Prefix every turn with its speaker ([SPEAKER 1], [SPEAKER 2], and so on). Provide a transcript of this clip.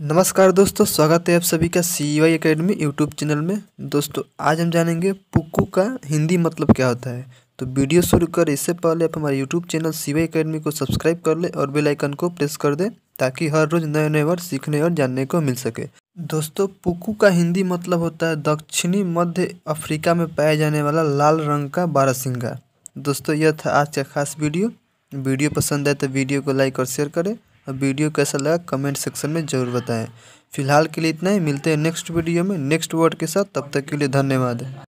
[SPEAKER 1] नमस्कार दोस्तों स्वागत है आप सभी का C Y academy YouTube channel में दोस्तों आज हम जानेंगे पुक्कू का हिंदी मतलब क्या होता है तो वीडियो शुरू कर इससे पहले आप हमारे YouTube channel C Y academy को सब्सक्राइब कर लें और बेल आइकन को प्रेस कर दें ताकि हर रोज़ नए नए वर्ड सीखने और जानने को मिल सके दोस्तों पुक्कू का हिंदी मतलब होता है दक्षिणी मध्य अफ्रीका में पाया जाने वाला लाल रंग का बारासिंगा दोस्तों यह था आज का खास वीडियो वीडियो पसंद आए तो वीडियो को लाइक और शेयर करें वीडियो कैसा लगा कमेंट सेक्शन में ज़रूर बताएं फिलहाल के लिए इतना ही मिलते हैं नेक्स्ट वीडियो में नेक्स्ट वर्ड के साथ तब तक के लिए धन्यवाद